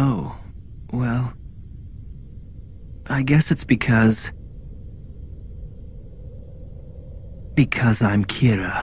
Oh, well. I guess it's because. Because I'm Kira.